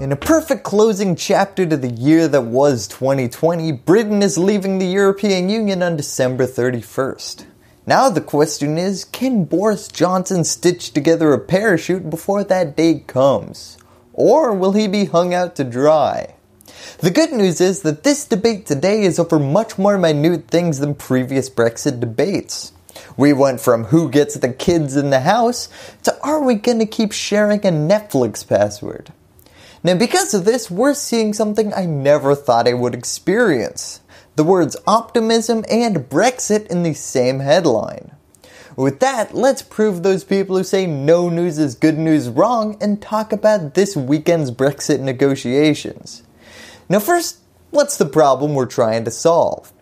In a perfect closing chapter to the year that was 2020, Britain is leaving the European Union on December 31st. Now the question is, can Boris Johnson stitch together a parachute before that day comes? Or will he be hung out to dry? The good news is that this debate today is over much more minute things than previous Brexit debates. We went from who gets the kids in the house to are we going to keep sharing a Netflix password? Now because of this, we're seeing something I never thought I would experience. The words optimism and Brexit in the same headline. With that, let's prove those people who say no news is good news wrong and talk about this weekend's Brexit negotiations. Now first, what's the problem we're trying to solve?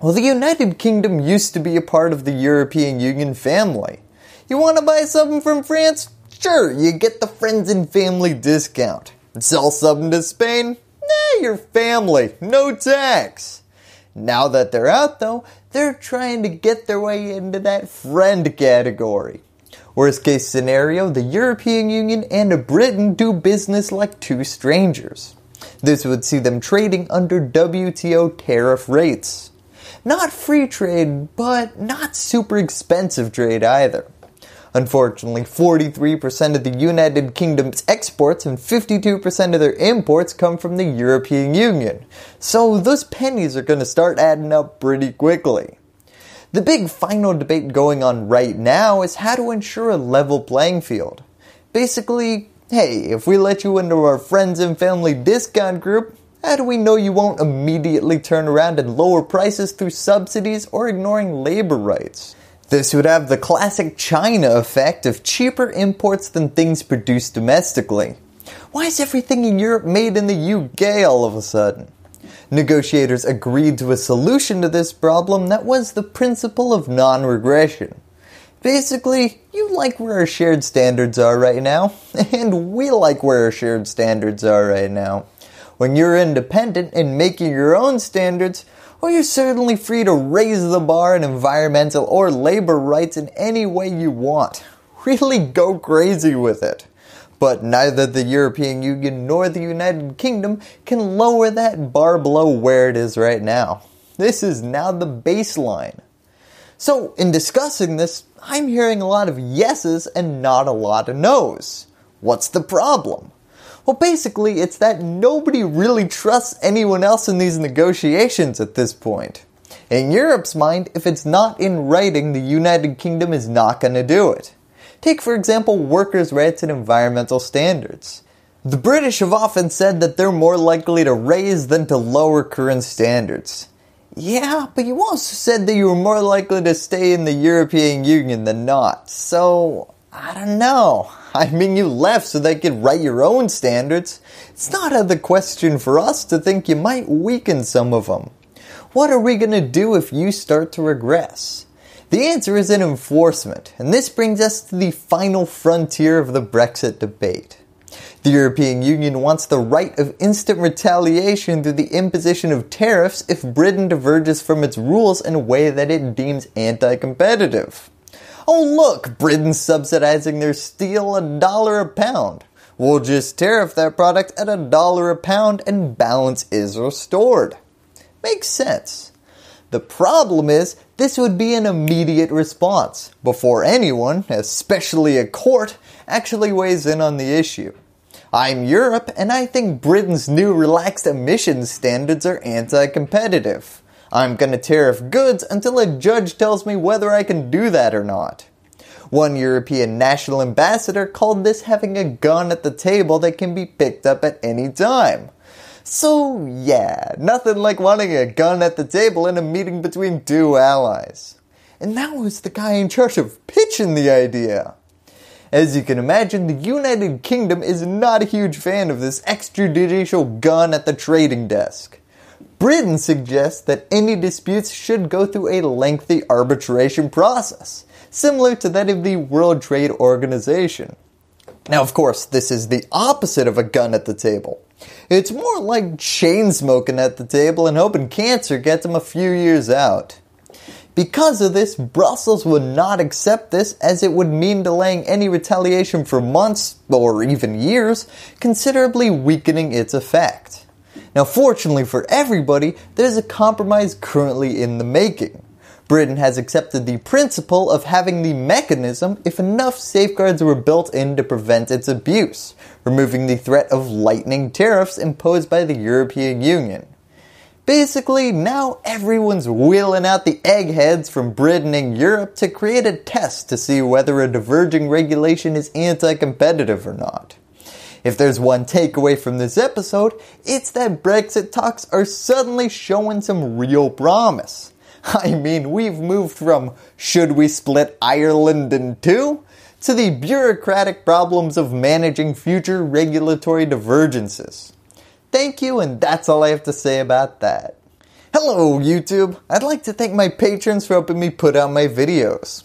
Well, the United Kingdom used to be a part of the European Union family. You want to buy something from France? Sure, you get the friends and family discount. Sell something to Spain? Nah, your family, no tax. Now that they're out though, they're trying to get their way into that friend category. Worst case scenario, the European Union and Britain do business like two strangers. This would see them trading under WTO tariff rates. Not free trade, but not super expensive trade either. Unfortunately, 43% of the United Kingdom's exports and 52% of their imports come from the European Union. So those pennies are going to start adding up pretty quickly. The big final debate going on right now is how to ensure a level playing field. Basically, hey, if we let you into our friends and family discount group, how do we know you won't immediately turn around and lower prices through subsidies or ignoring labor rights? This would have the classic China effect of cheaper imports than things produced domestically. Why is everything in Europe made in the UK all of a sudden? Negotiators agreed to a solution to this problem that was the principle of non-regression. Basically, you like where our shared standards are right now, and we like where our shared standards are right now. When you're independent and making your own standards, or you're certainly free to raise the bar in environmental or labor rights in any way you want. Really go crazy with it. But neither the European Union nor the United Kingdom can lower that bar below where it is right now. This is now the baseline. So in discussing this, I'm hearing a lot of yeses and not a lot of nos. What's the problem? Well, basically, it's that nobody really trusts anyone else in these negotiations at this point. In Europe's mind, if it's not in writing, the United Kingdom is not going to do it. Take for example workers' rights and environmental standards. The British have often said that they're more likely to raise than to lower current standards. Yeah, but you also said that you were more likely to stay in the European Union than not, so I don't know. I mean, you left so they could write your own standards. It's not out of the question for us to think you might weaken some of them. What are we going to do if you start to regress? The answer is in enforcement, and this brings us to the final frontier of the Brexit debate. The European Union wants the right of instant retaliation through the imposition of tariffs if Britain diverges from its rules in a way that it deems anti-competitive. Oh, look, Britain subsidizing their steel a dollar a pound. We'll just tariff that product at a dollar a pound and balance is restored. Makes sense. The problem is this would be an immediate response before anyone, especially a court, actually weighs in on the issue. I'm Europe and I think Britain's new relaxed emissions standards are anti-competitive. I'm gonna tariff goods until a judge tells me whether I can do that or not. One European national ambassador called this having a gun at the table that can be picked up at any time. So yeah, nothing like wanting a gun at the table in a meeting between two allies. And that was the guy in charge of pitching the idea. As you can imagine, the United Kingdom is not a huge fan of this extrajudicial gun at the trading desk. Britain suggests that any disputes should go through a lengthy arbitration process, similar to that of the World Trade Organization. Now of course, this is the opposite of a gun at the table. It's more like chain smoking at the table and hoping cancer gets them a few years out. Because of this, Brussels would not accept this as it would mean delaying any retaliation for months or even years, considerably weakening its effect. Now, fortunately for everybody, there is a compromise currently in the making. Britain has accepted the principle of having the mechanism if enough safeguards were built in to prevent its abuse, removing the threat of lightning tariffs imposed by the European Union. Basically, now everyone's wheeling out the eggheads from Britain and Europe to create a test to see whether a diverging regulation is anti-competitive or not. If there's one takeaway from this episode, it's that Brexit talks are suddenly showing some real promise. I mean, we've moved from should we split Ireland in two to the bureaucratic problems of managing future regulatory divergences. Thank you, and that's all I have to say about that. Hello, YouTube! I'd like to thank my patrons for helping me put out my videos.